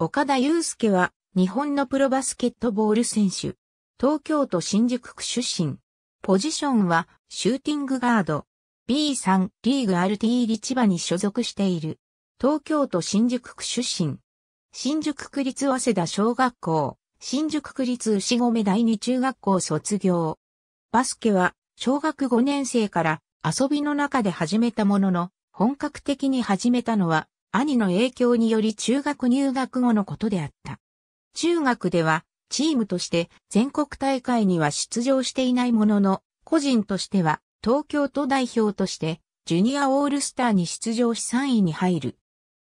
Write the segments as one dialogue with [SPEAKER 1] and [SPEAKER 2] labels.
[SPEAKER 1] 岡田祐介は、日本のプロバスケットボール選手。東京都新宿区出身。ポジションは、シューティングガード。B3 リーグ RT 立場に所属している。東京都新宿区出身。新宿区立早稲田小学校、新宿区立牛込第二中学校卒業。バスケは、小学5年生から遊びの中で始めたものの、本格的に始めたのは兄の影響により中学入学後のことであった。中学では、チームとして全国大会には出場していないものの、個人としては東京都代表としてジュニアオールスターに出場し3位に入る。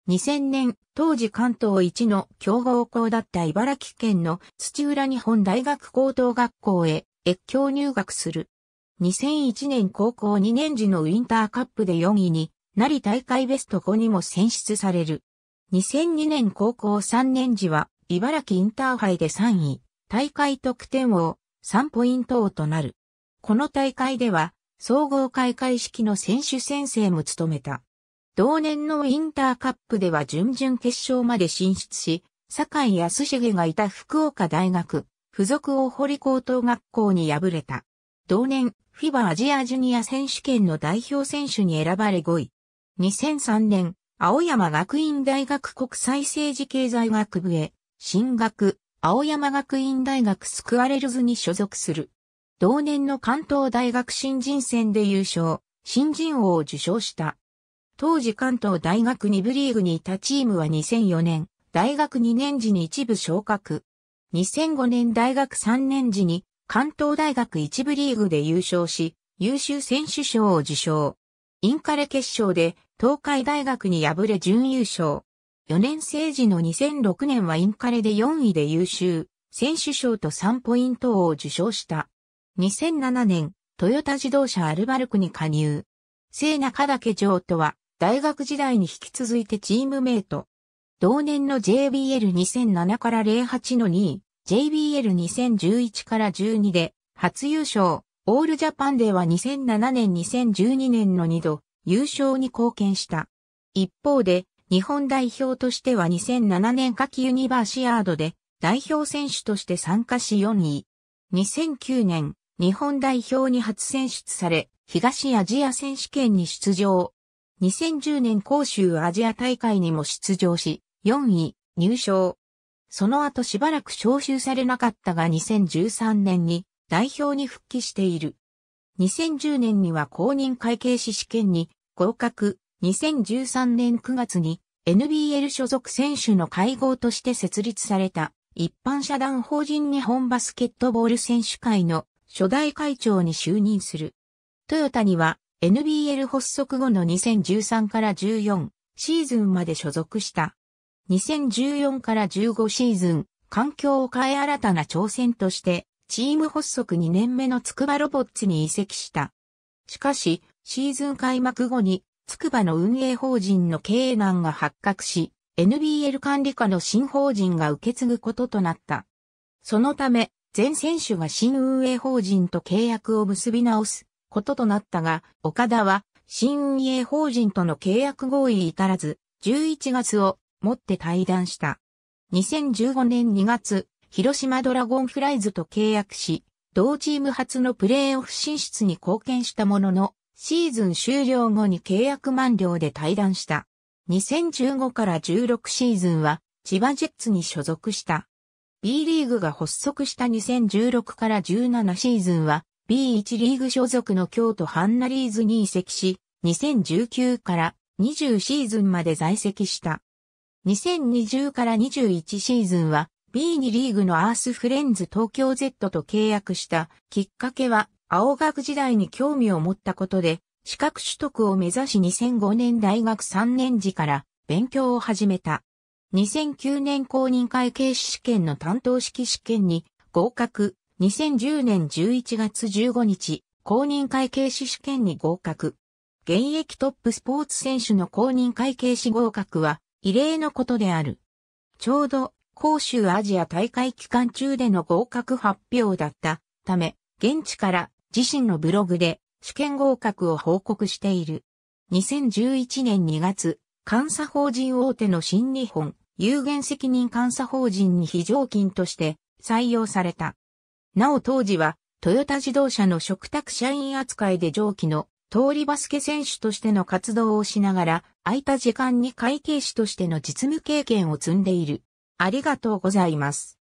[SPEAKER 1] 2000年、当時関東一の強豪校だった茨城県の土浦日本大学高等学校へ越境入学する。2001年高校2年時のウィンターカップで4位になり大会ベスト5にも選出される。2002年高校3年時は、茨城インターハイで3位、大会得点王、3ポイント王となる。この大会では、総合開会式の選手宣誓も務めた。同年のインターカップでは準々決勝まで進出し、坂井康重がいた福岡大学、附属大堀高等学校に敗れた。同年、フィバアジアジュニア選手権の代表選手に選ばれ5位。2003年、青山学院大学国際政治経済学部へ、進学、青山学院大学スクアレルズに所属する。同年の関東大学新人戦で優勝、新人王を受賞した。当時関東大学2部リーグにいたチームは2004年、大学2年時に一部昇格。2005年大学3年時に関東大学1部リーグで優勝し、優秀選手賞を受賞。インカレ決勝で東海大学に敗れ準優勝。4年生時の2006年はインカレで4位で優秀、選手賞と3ポイントを受賞した。2007年、トヨタ自動車アルバルクに加入。聖中岳城とは、大学時代に引き続いてチームメイト。同年の JBL2007 から08の2位、JBL2011 から12で初優勝、オールジャパンでは2007年2012年の2度優勝に貢献した。一方で日本代表としては2007年夏季ユニバーシアードで代表選手として参加し4位。2009年日本代表に初選出され東アジア選手権に出場。2010年杭州アジア大会にも出場し4位入賞。その後しばらく招集されなかったが2013年に代表に復帰している。2010年には公認会計士試験に合格、2013年9月に NBL 所属選手の会合として設立された一般社団法人日本バスケットボール選手会の初代会長に就任する。トヨタには NBL 発足後の2013から14シーズンまで所属した。2014から15シーズン、環境を変え新たな挑戦としてチーム発足2年目の筑波ロボッツに移籍した。しかし、シーズン開幕後に、筑波の運営法人の経営難が発覚し、NBL 管理下の新法人が受け継ぐこととなった。そのため、全選手が新運営法人と契約を結び直すこととなったが、岡田は新運営法人との契約合意至らず、11月をもって退団した。2015年2月、広島ドラゴンフライズと契約し、同チーム初のプレーオフ進出に貢献したものの、シーズン終了後に契約満了で退団した。2015から16シーズンは千葉ジェッツに所属した。B リーグが発足した2016から17シーズンは B1 リーグ所属の京都ハンナリーズに移籍し、2019から20シーズンまで在籍した。2020から21シーズンは B2 リーグのアースフレンズ東京 Z と契約したきっかけは青学時代に興味を持ったことで資格取得を目指し2005年大学3年時から勉強を始めた。2009年公認会計士試験の担当式試験に合格。2010年11月15日、公認会計士試験に合格。現役トップスポーツ選手の公認会計士合格は異例のことである。ちょうど杭州アジア大会期間中での合格発表だったため、現地から自身のブログで試験合格を報告している。2011年2月、監査法人大手の新日本有限責任監査法人に非常勤として採用された。なお当時は、トヨタ自動車の食卓社員扱いで上記の通りバスケ選手としての活動をしながら、空いた時間に会計士としての実務経験を積んでいる。ありがとうございます。